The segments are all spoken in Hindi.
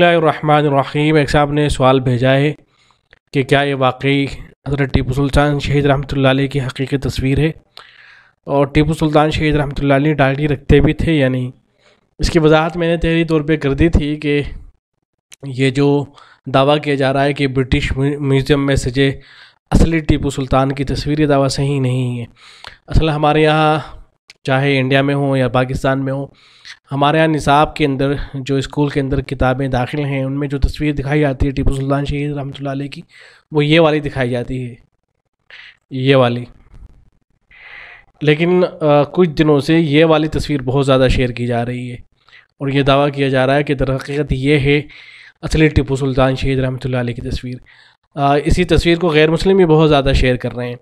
रहीम एक साहब ने सवाल भेजा है कि क्या ये वाकई हज़रत टीपू सुल्तान शहीद रहमत लाई की हकीकी तस्वीर है और टीपू सुल्तान शहीद रहमत लाई डायरी रखते भी थे या नहीं इसकी वजाहत मैंने तहरी तौर पे कर दी थी कि ये जो दावा किया जा रहा है कि ब्रिटिश म्यूज़ियम में सजे असली टीपू सुल्तान की तस्वीर ये दावा सही नहीं है असल हमारे यहाँ चाहे इंडिया में हो या पाकिस्तान में हो हमारे यहाँ निसाब के अंदर जो स्कूल के अंदर किताबें दाखिल हैं उनमें जो तस्वीर दिखाई जाती है टीपू सुल्तान शहीद रहमत की वो ये वाली दिखाई जाती है ये वाली लेकिन आ, कुछ दिनों से ये वाली तस्वीर बहुत ज़्यादा शेयर की जा रही है और ये दावा किया जा रहा है कि दरक़ीत ये है असली टिपू सुल्तान शहीद रहमत की तस्वीर आ, इसी तस्वीर को गैर मुस्लिम भी बहुत ज़्यादा शेयर कर रहे हैं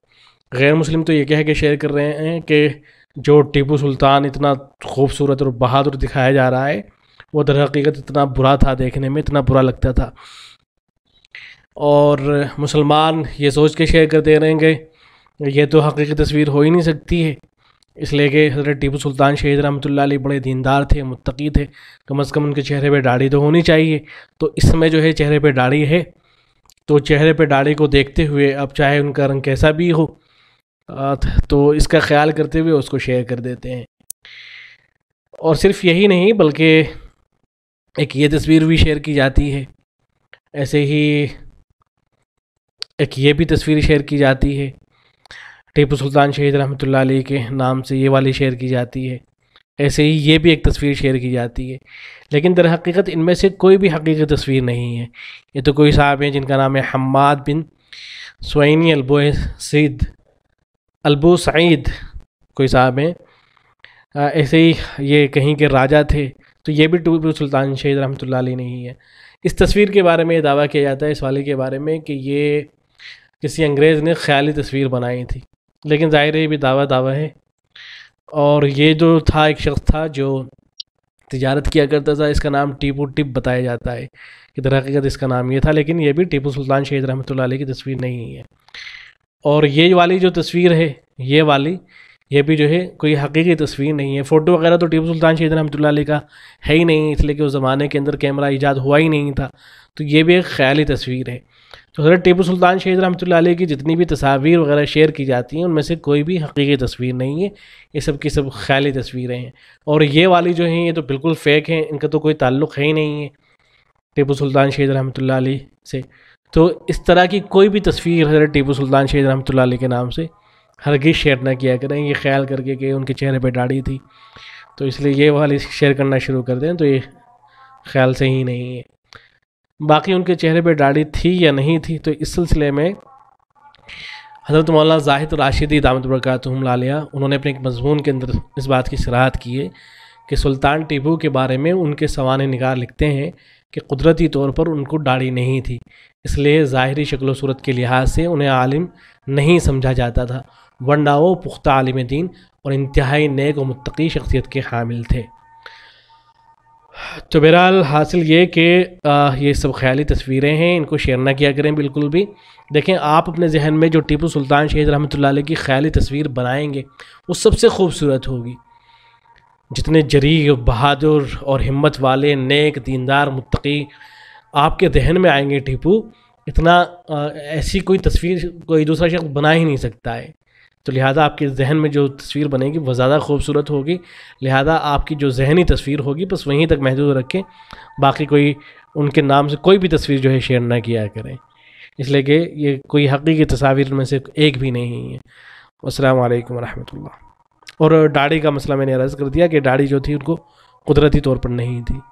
गैर मुस्लिम तो ये कह के शेयर कर रहे हैं कि जो टीपू सुल्तान इतना खूबसूरत और बहादुर दिखाया जा रहा है वो दर हकीकत इतना बुरा था देखने में इतना बुरा लगता था और मुसलमान ये सोच के शेयर करते रहेंगे ये तो हकीकी तस्वीर हो ही नहीं सकती है इसलिए कि हजरत टीपू सुल्तान शहीद रहमत बड़े दीनदार थे मुतकी थे कम अज़ कम उनके चेहरे पर दाढ़ी तो होनी चाहिए तो इस समय जो है चेहरे पर दाढ़ी है तो चेहरे पर दाढ़ी को देखते हुए अब चाहे उनका रंग कैसा भी हो तो इसका ख्याल करते हुए उसको शेयर कर देते हैं और सिर्फ यही नहीं बल्कि एक ये तस्वीर भी शेयर की जाती है ऐसे ही एक ये भी तस्वीर शेयर की जाती है टीपू सुल्तान शहीद रहमत आली के नाम से ये वाली शेयर की जाती है ऐसे ही ये भी एक तस्वीर शेयर की जाती है लेकिन दर हकीकत इनमें से कोई भी हकीकत तस्वीर नहीं है ये तो कोई साहब हैं जिनका नाम है हमाद बिन सोनी अलबोसद अलबू सईद कोई साहब हैं ऐसे ही ये कहीं के राजा थे तो ये भी टूबू सुल्तान शहीद ली नहीं है इस तस्वीर के बारे में ये दावा किया जाता है इस वाले के बारे में कि ये किसी अंग्रेज़ ने ख्याली तस्वीर बनाई थी लेकिन ज़ाहिर ये भी दावा दावा है और ये जो था एक शख्स था जो तजारत किया करता था इसका नाम टीपू टिप बताया जाता है कि दरहकीकत इसका नाम ये था लेकिन ये भी टीपू सुल्तान शहीद रहमत की तस्वीर नहीं है और ये वाली जो तस्वीर है ये वाली ये भी जो है कोई हकीकी तस्वीर नहीं है फ़ोटो वगैरह तो टीपू सुल्तान शहीद रहमतुल्ला का है ही नहीं इसलिए कि उस ज़माने के अंदर कैमरा ईजाद हुआ ही नहीं था तो ये भी एक ख्याली तस्वीर है तो हजरत टीपू सुल्तान शहीद रहमतुल्ला अली की जितनी भी तस्वीर वगैरह शेयर की जाती हैं उनमें से कोई भी हकीकी तस्वीर नहीं है ये सब की सब ख्याली तस्वीरें हैं और ये वाली जो हैं ये तो बिल्कुल फ़ेक हैं इनका तो कोई ताल्लुक़ है ही नहीं है टीपू सुल्तान शहीद रहमतुल्ला अली से तो इस तरह की कोई भी तस्वीर हज़रत टीपू सुल्तान शहीद रहमत के नाम से हरगिज़ शेयर ना किया करें ये ख्याल करके कि उनके चेहरे पर दाढ़ी थी तो इसलिए ये वाली शेयर करना शुरू कर दें तो ये ख्याल से ही नहीं है बाकी उनके चेहरे पर दाढ़ी थी या नहीं थी तो इस सिलसिले में हज़रत मौलाना जाहिद राशिदी दामद बरकत लालिया उन्होंने अपने एक मजमून के अंदर इस बात की सराहत की है कि सुल्तान टीपू के बारे में उनके सवान निगार लिखते हैं कि कुदरती तौर पर उनको दाढ़ी नहीं थी इसलिए ज़ाहरी शक्ल सूरत के लिहाज से उन्हें आलिम नहीं समझा जाता था वरना वो पुख्ता आलिम दीन और इंतहाई नेक व मतकी शख्सियत के हामिल थे तो बहरहाल हासिल ये कि ये सब ख्याली तस्वीरें हैं इनको शेयर ना किया करें बिल्कुल भी देखें आप अपने जहन में जो टीपू सुल्तान शहीद रहमत की ख्याली तस्वीर बनाएंगे वो सबसे खूबसूरत होगी जितने जरी बहादुर और हिम्मत वाले नेक दीनदार मुतकी आपके दहन में आएंगे टीपू इतना ऐसी कोई तस्वीर कोई दूसरा शख्स बना ही नहीं सकता है तो लिहाजा आपके जहन में जो तस्वीर बनेगी वह ज़्यादा खूबसूरत होगी लिहाजा आपकी जो जहनी तस्वीर होगी बस वहीं तक महदूद रखें बाकी कोई उनके नाम से कोई भी तस्वीर जो है शेयर ना किया करें इसलिए कि ये कोई हकीकी तस्वीर में से एक भी नहीं है असल वरहमल और दाढ़ी का मसला मैंने अर्ज़ कर दिया कि दाढ़ी जो थी उनको कुदरती तौर पर नहीं थी